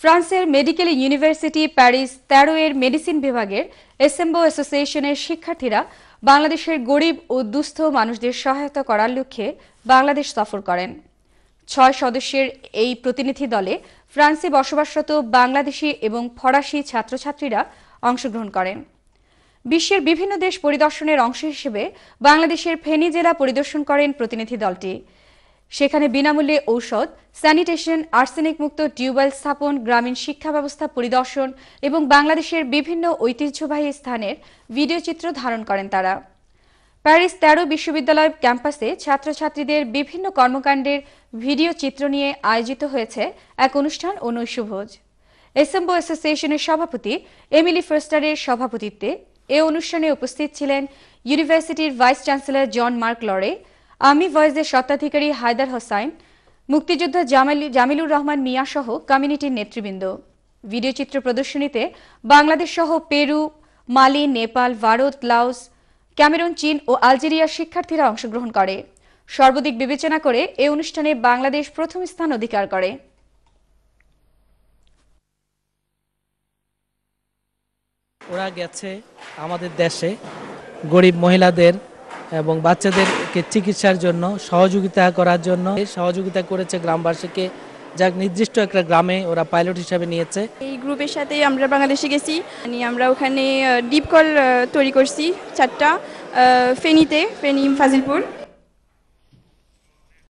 ফ্রান্সের medical university Paris তেরো এর মেডিসিন বিভাগের এসেম্বো অ্যাসোসিয়েশনের শিক্ষার্থীরা বাংলাদেশের গরিব ও দুস্থ মানুষদের সহায়তা করার লক্ষ্যে বাংলাদেশ সফর করেন ছয় সদস্যের এই প্রতিনিধি দলে ফ্রান্সে বসবাসরত বাংলাদেশি এবং ফরাসি ছাত্রছাত্রীরা অংশগ্রহণ করেন বিশ্বের বিভিন্ন দেশ পরিদর্শনের অংশ হিসেবে বাংলাদেশের ফেনী জেলা পরিদর্শন করেন প্রতিনিধি দলটি সেখানে বিনামূল্যে ঔষধ স্যানিটেশন আর্সেনিক মুক্ত টিউবওয়েল স্থাপন গ্রামীণ শিক্ষা ব্যবস্থা পরিদর্শন এবং বাংলাদেশের বিভিন্ন ঐতিহ্যবাহী স্থানের ভিডিও চিত্র ধারণ করেন তারা প্যারিস তেরো বিশ্ববিদ্যালয় ক্যাম্পাসে ছাত্রছাত্রীদের বিভিন্ন কর্মকাণ্ডের ভিডিও চিত্র নিয়ে আয়োজিত হয়েছে এক অনুষ্ঠান ও নৈশভোজ এসেম্বো অ্যাসোসিয়েশনের সভাপতি এমিলি ফ্রেস্টারের সভাপতিত্বে এ অনুষ্ঠানে উপস্থিত ছিলেন ইউনিভার্সিটির ভাইস চ্যান্সেলর জন মার্ক লরে আমি ভয়েসের স্বত্বাধিকারী হায়দার হোসাইন মুক্তিযোদ্ধা জামিলুর রহমান মিয়া সহ কমিউনিটির নেতৃবৃন্দ ভিডিও চিত্র প্রদর্শনীতে বাংলাদেশ সহ Peru Mali Nepal Bharat Laos Cameroon চীন ও আলজেরিয়ার শিক্ষার্থীরা অংশগ্রহণ করে সর্বদিক বিবেচনা করে এ অনুষ্ঠানে বাংলাদেশ প্রথম স্থান অধিকার করে ওরা গেছে আমাদের দেশে গরিব মহিলাদের এবং বাচ্চাদের তাদেরকে চিকিৎসার জন্য সহযোগিতা করার জন্য সহযোগিতা করেছে গ্রামবাসীকে যাক নির্দিষ্ট একটা গ্রামে ওরা পাইলট হিসাবে নিয়েছে এই গ্রুপের সাথে আমরা বাংলাদেশে গেছি মানে আমরা ওখানে ডিপ কল তৈরি করছি চারটা ফেনীতে ফেনী ফাজিলপুর